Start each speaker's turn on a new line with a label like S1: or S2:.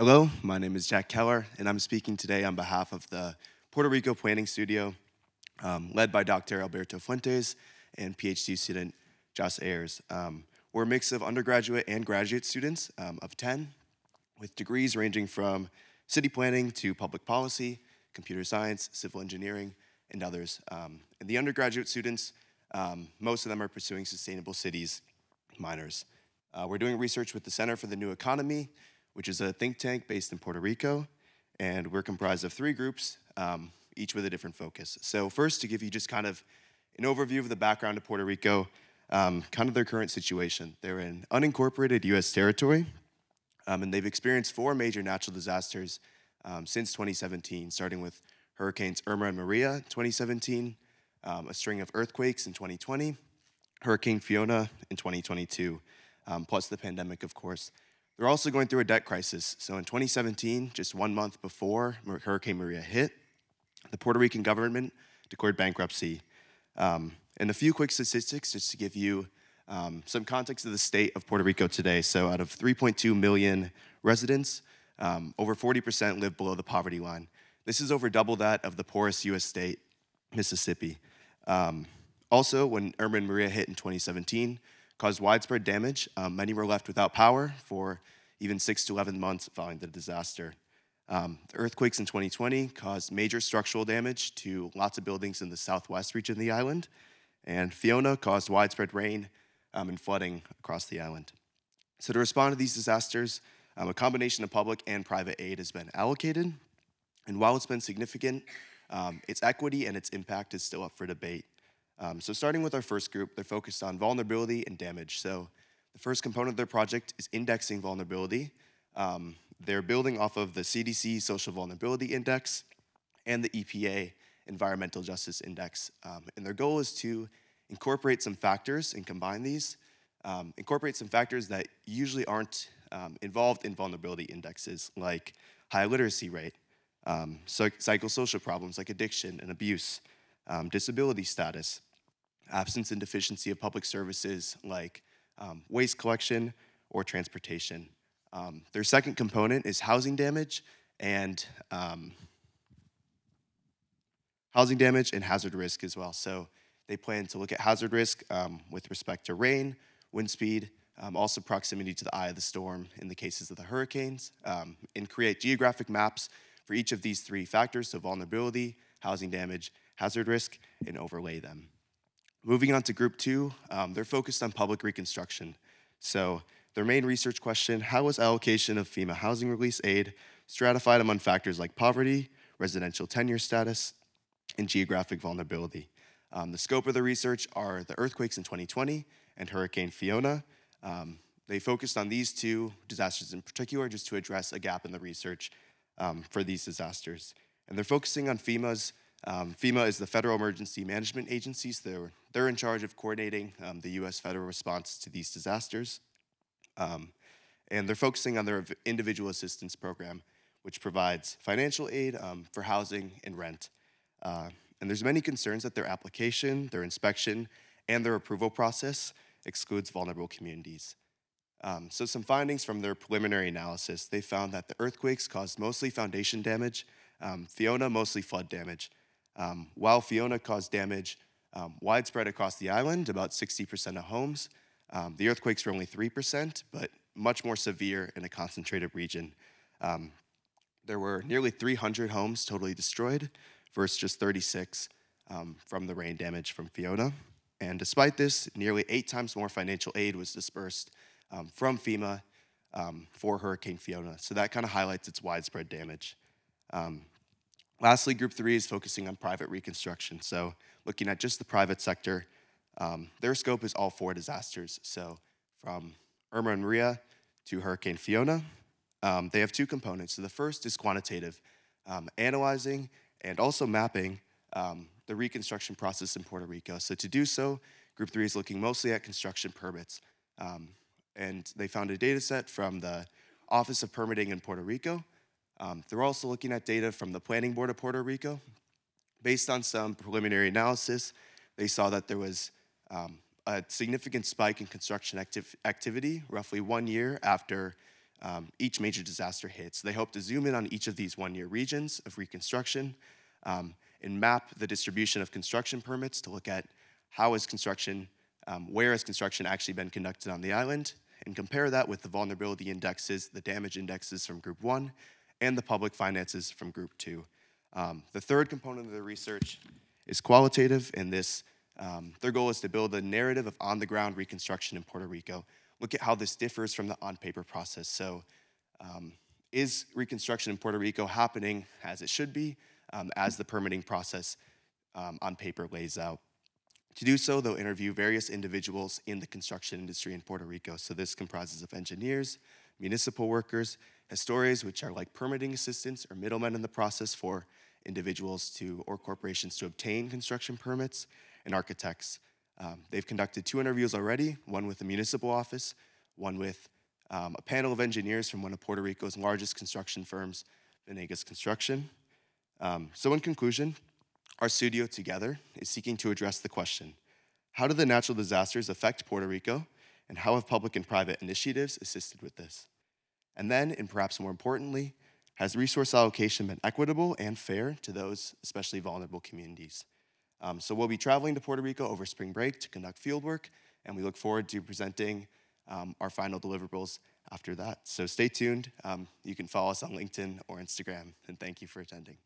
S1: Hello, my name is Jack Keller, and I'm speaking today on behalf of the Puerto Rico Planning Studio, um, led by Dr. Alberto Fuentes and PhD student Joss Ayers. Um, we're a mix of undergraduate and graduate students um, of 10, with degrees ranging from city planning to public policy, computer science, civil engineering, and others. Um, and the undergraduate students, um, most of them are pursuing sustainable cities minors. Uh, we're doing research with the Center for the New Economy, which is a think tank based in Puerto Rico. And we're comprised of three groups, um, each with a different focus. So, first, to give you just kind of an overview of the background of Puerto Rico, um, kind of their current situation. They're in unincorporated US territory, um, and they've experienced four major natural disasters um, since 2017, starting with Hurricanes Irma and Maria in 2017, um, a string of earthquakes in 2020, Hurricane Fiona in 2022, um, plus the pandemic, of course. They're also going through a debt crisis. So in 2017, just one month before Hurricane Maria hit, the Puerto Rican government declared bankruptcy. Um, and a few quick statistics just to give you um, some context of the state of Puerto Rico today. So out of 3.2 million residents, um, over 40% live below the poverty line. This is over double that of the poorest US state, Mississippi. Um, also, when Irma and Maria hit in 2017, caused widespread damage. Um, many were left without power for even six to 11 months following the disaster. Um, the earthquakes in 2020 caused major structural damage to lots of buildings in the southwest region of the island, and Fiona caused widespread rain um, and flooding across the island. So, to respond to these disasters, um, a combination of public and private aid has been allocated, and while it's been significant, um, its equity and its impact is still up for debate. Um, so, starting with our first group, they're focused on vulnerability and damage. So, the first component of their project is indexing vulnerability. Um, they're building off of the CDC Social Vulnerability Index and the EPA Environmental Justice Index. Um, and their goal is to incorporate some factors and combine these, um, incorporate some factors that usually aren't um, involved in vulnerability indexes, like high literacy rate, um, psychosocial problems like addiction and abuse, disability status, absence and deficiency of public services like um, waste collection or transportation. Um, their second component is housing damage and um, housing damage and hazard risk as well. So they plan to look at hazard risk um, with respect to rain, wind speed, um, also proximity to the eye of the storm in the cases of the hurricanes, um, and create geographic maps for each of these three factors, so vulnerability, housing damage, hazard risk, and overlay them. Moving on to group two, um, they're focused on public reconstruction. So their main research question, how was allocation of FEMA housing release aid stratified among factors like poverty, residential tenure status, and geographic vulnerability? Um, the scope of the research are the earthquakes in 2020 and Hurricane Fiona. Um, they focused on these two disasters in particular just to address a gap in the research um, for these disasters. And they're focusing on FEMA's um, FEMA is the Federal Emergency Management Agency, so they're, they're in charge of coordinating um, the US federal response to these disasters. Um, and they're focusing on their individual assistance program, which provides financial aid um, for housing and rent. Uh, and there's many concerns that their application, their inspection, and their approval process excludes vulnerable communities. Um, so, some findings from their preliminary analysis they found that the earthquakes caused mostly foundation damage, um, Fiona mostly flood damage, um, while Fiona caused damage um, widespread across the island, about 60% of homes, um, the earthquakes were only 3%, but much more severe in a concentrated region. Um, there were nearly 300 homes totally destroyed versus just 36 um, from the rain damage from Fiona. And despite this, nearly eight times more financial aid was dispersed um, from FEMA um, for Hurricane Fiona. So that kind of highlights its widespread damage. Um, Lastly, group three is focusing on private reconstruction. So, looking at just the private sector, um, their scope is all four disasters. So, from Irma and Maria to Hurricane Fiona, um, they have two components. So, the first is quantitative, um, analyzing and also mapping um, the reconstruction process in Puerto Rico. So, to do so, group three is looking mostly at construction permits. Um, and they found a data set from the Office of Permitting in Puerto Rico um, they're also looking at data from the Planning Board of Puerto Rico. Based on some preliminary analysis, they saw that there was um, a significant spike in construction activ activity roughly one year after um, each major disaster hit. So they hope to zoom in on each of these one year regions of reconstruction um, and map the distribution of construction permits to look at how is construction, um, where has construction actually been conducted on the island, and compare that with the vulnerability indexes, the damage indexes from group one, and the public finances from group two. Um, the third component of the research is qualitative, and this um, their goal is to build a narrative of on the ground reconstruction in Puerto Rico. Look at how this differs from the on paper process. So, um, is reconstruction in Puerto Rico happening as it should be, um, as the permitting process um, on paper lays out? To do so, they'll interview various individuals in the construction industry in Puerto Rico. So, this comprises of engineers, municipal workers, historians, which are like permitting assistants or middlemen in the process for individuals to or corporations to obtain construction permits, and architects. Um, they've conducted two interviews already, one with the municipal office, one with um, a panel of engineers from one of Puerto Rico's largest construction firms, Venegas Construction. Um, so in conclusion, our studio together is seeking to address the question, how do the natural disasters affect Puerto Rico, and how have public and private initiatives assisted with this? And then, and perhaps more importantly, has resource allocation been equitable and fair to those especially vulnerable communities? Um, so we'll be traveling to Puerto Rico over spring break to conduct fieldwork, and we look forward to presenting um, our final deliverables after that. So stay tuned. Um, you can follow us on LinkedIn or Instagram, and thank you for attending.